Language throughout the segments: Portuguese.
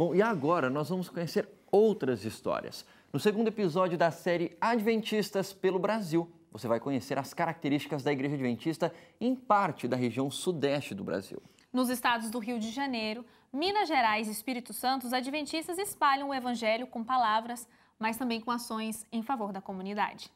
Bom, e agora nós vamos conhecer outras histórias. No segundo episódio da série Adventistas pelo Brasil, você vai conhecer as características da Igreja Adventista em parte da região sudeste do Brasil. Nos estados do Rio de Janeiro, Minas Gerais e Espírito Santo, os adventistas espalham o evangelho com palavras, mas também com ações em favor da comunidade.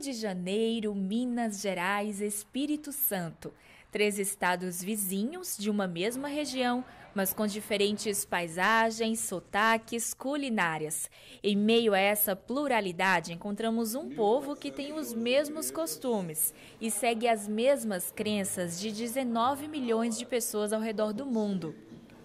de Janeiro, Minas Gerais, Espírito Santo. Três estados vizinhos de uma mesma região, mas com diferentes paisagens, sotaques, culinárias. Em meio a essa pluralidade, encontramos um povo que tem os mesmos costumes e segue as mesmas crenças de 19 milhões de pessoas ao redor do mundo.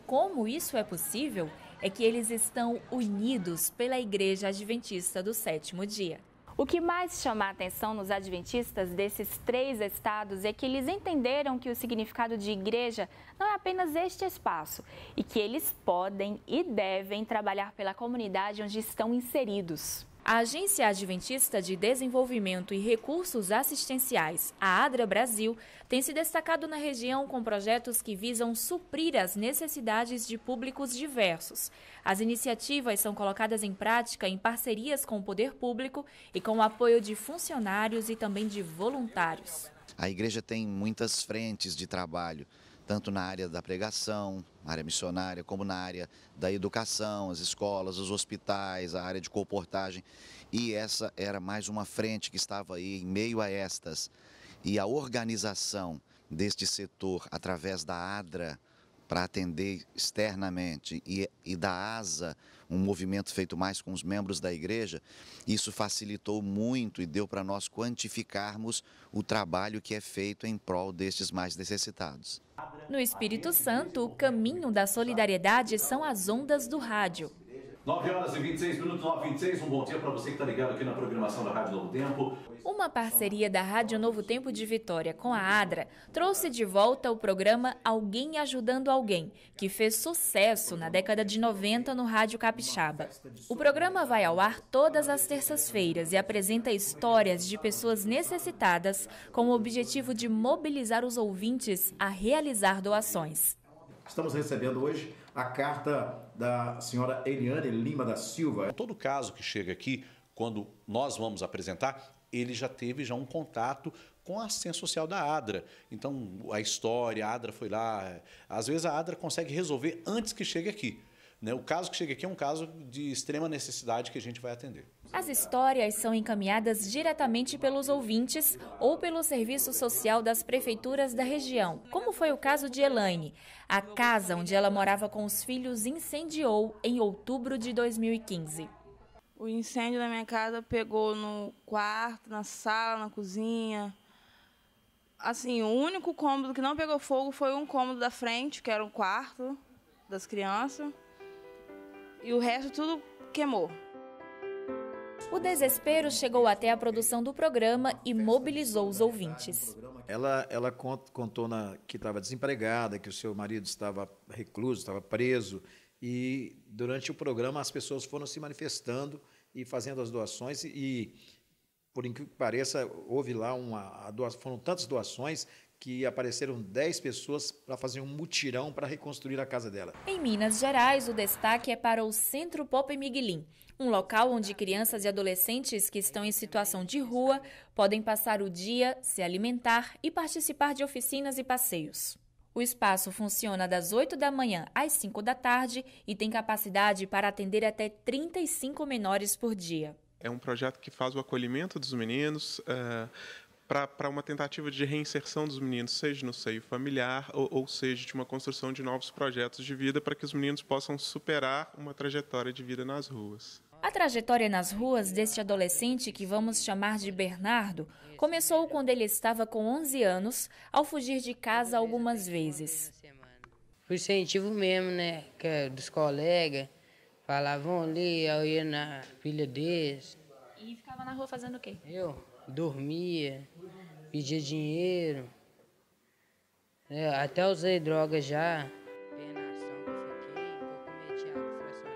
Como isso é possível? É que eles estão unidos pela Igreja Adventista do Sétimo Dia. O que mais chama a atenção nos adventistas desses três estados é que eles entenderam que o significado de igreja não é apenas este espaço e que eles podem e devem trabalhar pela comunidade onde estão inseridos. A Agência Adventista de Desenvolvimento e Recursos Assistenciais, a ADRA Brasil, tem se destacado na região com projetos que visam suprir as necessidades de públicos diversos. As iniciativas são colocadas em prática em parcerias com o poder público e com o apoio de funcionários e também de voluntários. A igreja tem muitas frentes de trabalho tanto na área da pregação, área missionária, como na área da educação, as escolas, os hospitais, a área de comportagem. E essa era mais uma frente que estava aí em meio a estas. E a organização deste setor através da ADRA, para atender externamente e, e da ASA, um movimento feito mais com os membros da igreja, isso facilitou muito e deu para nós quantificarmos o trabalho que é feito em prol destes mais necessitados. No Espírito Santo, o caminho da solidariedade são as ondas do rádio. 9 horas e 26 minutos, 9 e 26. Um bom dia para você que está ligado aqui na programação da Rádio Novo Tempo. Uma parceria da Rádio Novo Tempo de Vitória com a ADRA trouxe de volta o programa Alguém Ajudando Alguém, que fez sucesso na década de 90 no Rádio Capixaba. O programa vai ao ar todas as terças-feiras e apresenta histórias de pessoas necessitadas com o objetivo de mobilizar os ouvintes a realizar doações. Estamos recebendo hoje a carta da senhora Eliane Lima da Silva. Todo caso que chega aqui, quando nós vamos apresentar, ele já teve já um contato com a assistência social da ADRA. Então, a história, a ADRA foi lá. Às vezes a ADRA consegue resolver antes que chegue aqui. Né? O caso que chega aqui é um caso de extrema necessidade que a gente vai atender. As histórias são encaminhadas diretamente pelos ouvintes ou pelo serviço social das prefeituras da região, como foi o caso de Elaine. A casa onde ela morava com os filhos incendiou em outubro de 2015. O incêndio da minha casa pegou no quarto, na sala, na cozinha. Assim, o único cômodo que não pegou fogo foi um cômodo da frente, que era o um quarto das crianças e o resto tudo queimou. O desespero chegou até a produção do programa e mobilizou os ouvintes. Ela, ela contou na, que estava desempregada, que o seu marido estava recluso, estava preso. E durante o programa as pessoas foram se manifestando e fazendo as doações. E, por incrível que pareça, houve lá uma. foram tantas doações que apareceram 10 pessoas para fazer um mutirão para reconstruir a casa dela. Em Minas Gerais, o destaque é para o Centro Pop um local onde crianças e adolescentes que estão em situação de rua podem passar o dia, se alimentar e participar de oficinas e passeios. O espaço funciona das 8 da manhã às 5 da tarde e tem capacidade para atender até 35 menores por dia. É um projeto que faz o acolhimento dos meninos, uh para uma tentativa de reinserção dos meninos, seja no seio familiar ou, ou seja de uma construção de novos projetos de vida para que os meninos possam superar uma trajetória de vida nas ruas. A trajetória nas ruas deste adolescente, que vamos chamar de Bernardo, começou quando ele estava com 11 anos, ao fugir de casa algumas vezes. O incentivo mesmo, né? Que é dos colegas falavam ali, eu ia na filha deles. E ficava na rua fazendo o quê? Eu dormia, pedia dinheiro. É, até usei droga já.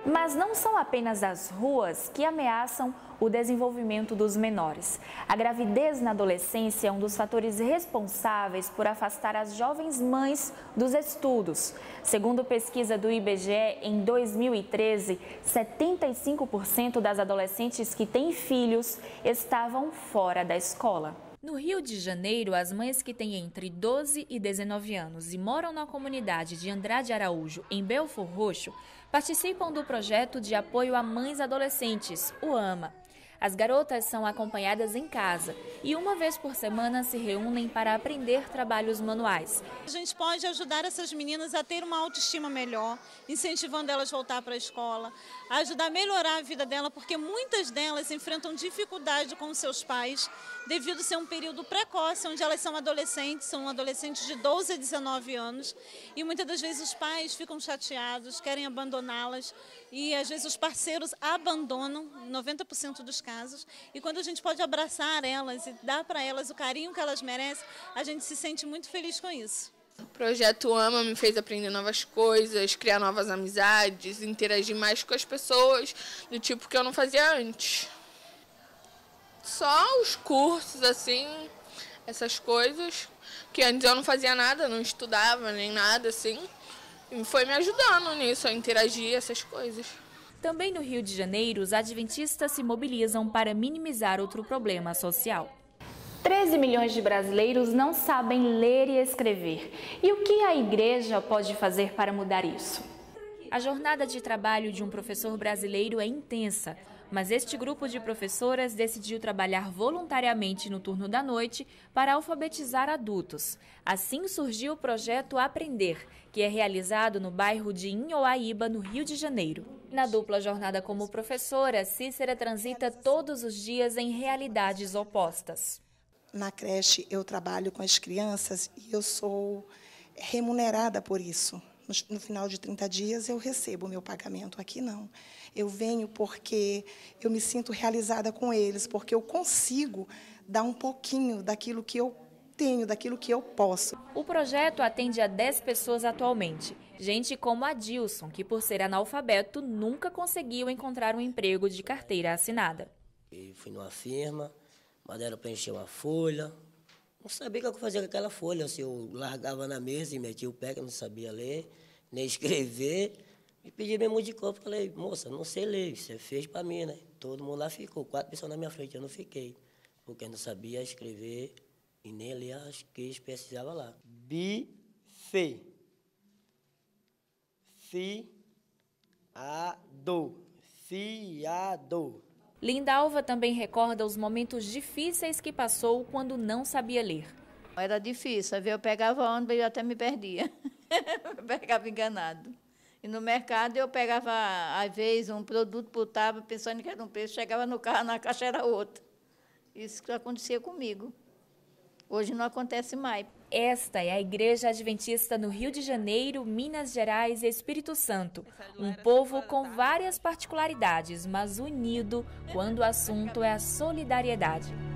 Mas não são apenas as ruas que ameaçam o desenvolvimento dos menores. A gravidez na adolescência é um dos fatores responsáveis por afastar as jovens mães dos estudos. Segundo pesquisa do IBGE, em 2013, 75% das adolescentes que têm filhos estavam fora da escola. No Rio de Janeiro, as mães que têm entre 12 e 19 anos e moram na comunidade de Andrade Araújo, em Belfor Roxo, participam do projeto de apoio a mães adolescentes, o AMA. As garotas são acompanhadas em casa e uma vez por semana se reúnem para aprender trabalhos manuais. A gente pode ajudar essas meninas a ter uma autoestima melhor, incentivando elas a voltar para a escola, a ajudar a melhorar a vida dela, porque muitas delas enfrentam dificuldade com seus pais devido a ser um período precoce, onde elas são adolescentes, são adolescentes de 12 a 19 anos, e muitas das vezes os pais ficam chateados, querem abandoná-las, e às vezes os parceiros abandonam 90% dos casos. E quando a gente pode abraçar elas e dar para elas o carinho que elas merecem, a gente se sente muito feliz com isso. O projeto AMA me fez aprender novas coisas, criar novas amizades, interagir mais com as pessoas, do tipo que eu não fazia antes. Só os cursos, assim, essas coisas, que antes eu não fazia nada, não estudava nem nada, assim foi me ajudando nisso, a interagir, essas coisas. Também no Rio de Janeiro, os adventistas se mobilizam para minimizar outro problema social. 13 milhões de brasileiros não sabem ler e escrever. E o que a igreja pode fazer para mudar isso? A jornada de trabalho de um professor brasileiro é intensa mas este grupo de professoras decidiu trabalhar voluntariamente no turno da noite para alfabetizar adultos. Assim surgiu o projeto Aprender, que é realizado no bairro de Inhoaíba, no Rio de Janeiro. Na dupla jornada como professora, Cícera transita todos os dias em realidades opostas. Na creche eu trabalho com as crianças e eu sou remunerada por isso no final de 30 dias eu recebo o meu pagamento. Aqui não. Eu venho porque eu me sinto realizada com eles, porque eu consigo dar um pouquinho daquilo que eu tenho, daquilo que eu posso. O projeto atende a 10 pessoas atualmente. Gente como a Dilson, que por ser analfabeto nunca conseguiu encontrar um emprego de carteira assinada. Eu fui numa firma, mas era preencher uma folha, não sabia o que eu fazia com aquela folha. Assim, eu largava na mesa e metia o pé, que eu não sabia ler, nem escrever. E pedi mesmo de copo, falei, moça, não sei ler, você é fez para mim, né? Todo mundo lá ficou, quatro pessoas na minha frente, eu não fiquei. Porque eu não sabia escrever e nem ler as que eles precisavam lá. Bife. A do Linda Alva também recorda os momentos difíceis que passou quando não sabia ler. Era difícil, eu pegava ônibus e até me perdia. eu pegava enganado. E no mercado eu pegava, às vezes, um produto, putava, pensando que era um preço, chegava no carro, na caixa era outro. Isso acontecia comigo. Hoje não acontece mais. Esta é a Igreja Adventista no Rio de Janeiro, Minas Gerais e Espírito Santo. Um povo com várias particularidades, mas unido quando o assunto é a solidariedade.